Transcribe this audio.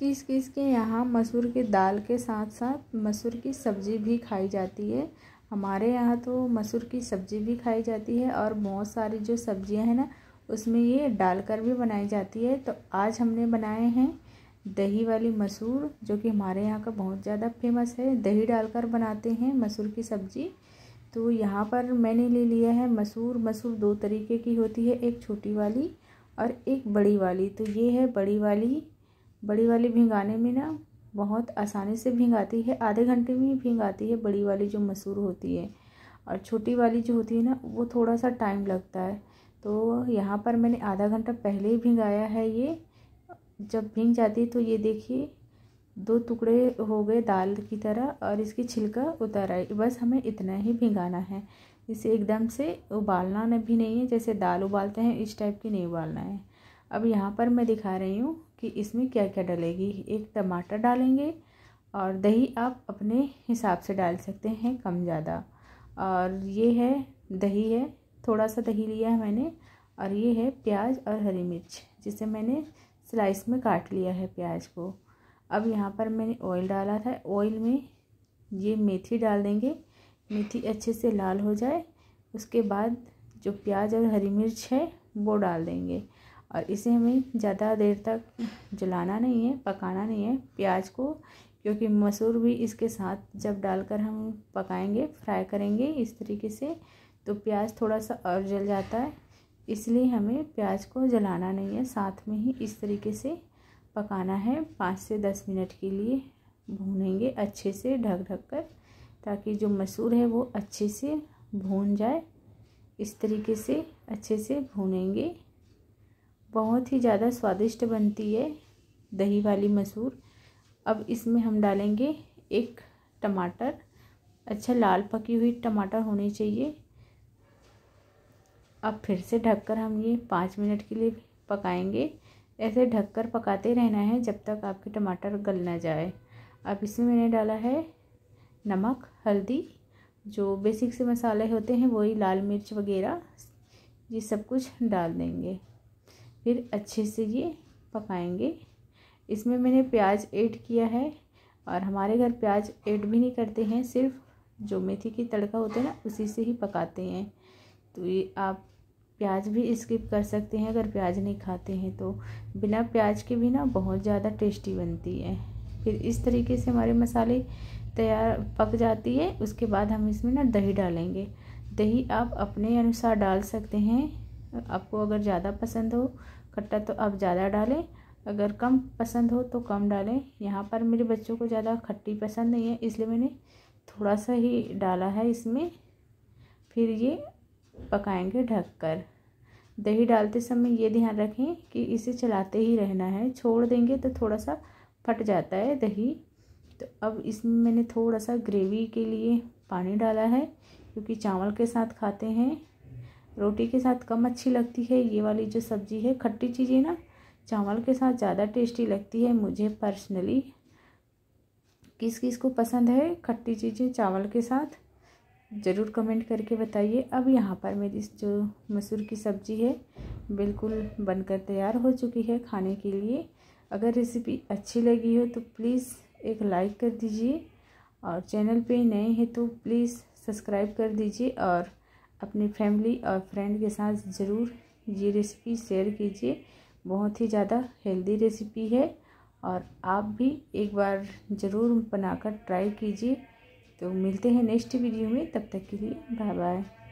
किस किस के यहाँ मसूर की दाल के साथ साथ मसूर की सब्ज़ी भी खाई जाती है हमारे यहाँ तो मसूर की सब्ज़ी भी खाई जाती है और बहुत सारी जो सब्ज़ियाँ हैं ना उसमें ये डालकर भी बनाई जाती है तो आज हमने बनाए हैं दही वाली मसूर जो कि हमारे यहाँ का बहुत ज़्यादा फेमस है दही डालकर बनाते हैं मसूर की सब्ज़ी तो यहाँ पर मैंने ले लिया है मसूर मसूर दो तरीके की होती है एक छोटी वाली और एक बड़ी वाली तो ये है बड़ी वाली बड़ी वाली भिंगाने में ना बहुत आसानी से भिंगाती है आधे घंटे में ही भिंगाती है बड़ी वाली जो मसूर होती है और छोटी वाली जो होती है ना वो थोड़ा सा टाइम लगता है तो यहाँ पर मैंने आधा घंटा पहले ही भिंगाया है ये जब भिंग जाती है तो ये देखिए दो टुकड़े हो गए दाल की तरह और इसकी छिलका उतर आई बस हमें इतना ही भिंगाना है इसे एकदम से उबालना भी नहीं है जैसे दाल उबालते हैं इस टाइप की नहीं उबालना है अब यहाँ पर मैं दिखा रही हूँ कि इसमें क्या क्या डलेगी एक टमाटर डालेंगे और दही आप अपने हिसाब से डाल सकते हैं कम ज़्यादा और ये है दही है थोड़ा सा दही लिया है मैंने और ये है प्याज और हरी मिर्च जिसे मैंने स्लाइस में काट लिया है प्याज को अब यहाँ पर मैंने ऑयल डाला था ऑयल में ये मेथी डाल देंगे मेथी अच्छे से लाल हो जाए उसके बाद जो प्याज और हरी मिर्च है वो डाल देंगे और इसे हमें ज़्यादा देर तक जलाना नहीं है पकाना नहीं है प्याज को क्योंकि मसूर भी इसके साथ जब डालकर हम पकाएंगे फ्राई करेंगे इस तरीके से तो प्याज थोड़ा सा और जल जाता है इसलिए हमें प्याज को जलाना नहीं है साथ में ही इस तरीके से पकाना है पाँच से दस मिनट के लिए भूनेंगे अच्छे से ढक ढक कर ताकि जो मसूर है वो अच्छे से भून जाए इस तरीके से अच्छे से भूनेंगे बहुत ही ज़्यादा स्वादिष्ट बनती है दही वाली मसूर अब इसमें हम डालेंगे एक टमाटर अच्छा लाल पकी हुई टमाटर होनी चाहिए अब फिर से ढककर हम ये पाँच मिनट के लिए पकाएंगे ऐसे ढककर पकाते रहना है जब तक आपके टमाटर गल ना जाए अब इसमें मैंने डाला है नमक हल्दी जो बेसिक से मसाले होते हैं वही लाल मिर्च वगैरह ये सब कुछ डाल देंगे फिर अच्छे से ये पकाएंगे इसमें मैंने प्याज ऐड किया है और हमारे घर प्याज ऐड भी नहीं करते हैं सिर्फ जो मेथी की तड़का होता है ना उसी से ही पकाते हैं तो ये आप प्याज भी स्किप कर सकते हैं अगर प्याज नहीं खाते हैं तो बिना प्याज के भी ना बहुत ज़्यादा टेस्टी बनती है फिर इस तरीके से हमारे मसाले तैयार पक जाती है उसके बाद हम इसमें ना दही डालेंगे दही आप अपने अनुसार डाल सकते हैं आपको अगर ज़्यादा पसंद हो खट्टा तो आप ज़्यादा डालें अगर कम पसंद हो तो कम डालें यहाँ पर मेरे बच्चों को ज़्यादा खट्टी पसंद नहीं है इसलिए मैंने थोड़ा सा ही डाला है इसमें फिर ये पकाएंगे ढककर दही डालते समय ये ध्यान रखें कि इसे चलाते ही रहना है छोड़ देंगे तो थोड़ा सा फट जाता है दही तो अब इसमें मैंने थोड़ा सा ग्रेवी के लिए पानी डाला है क्योंकि चावल के साथ खाते हैं रोटी के साथ कम अच्छी लगती है ये वाली जो सब्ज़ी है खट्टी चीज़ें ना चावल के साथ ज़्यादा टेस्टी लगती है मुझे पर्सनली किस किस को पसंद है खट्टी चीज़ें चावल के साथ ज़रूर कमेंट करके बताइए अब यहाँ पर मेरी जो मसूर की सब्ज़ी है बिल्कुल बनकर तैयार हो चुकी है खाने के लिए अगर रेसिपी अच्छी लगी हो तो प्लीज़ एक लाइक कर दीजिए और चैनल पे नए हैं तो प्लीज़ सब्सक्राइब कर दीजिए और अपनी फैमिली और फ्रेंड के साथ ज़रूर ये रेसिपी शेयर कीजिए बहुत ही ज़्यादा हेल्दी रेसिपी है और आप भी एक बार ज़रूर बनाकर ट्राई कीजिए तो मिलते हैं नेक्स्ट वीडियो में तब तक के लिए बाय बाय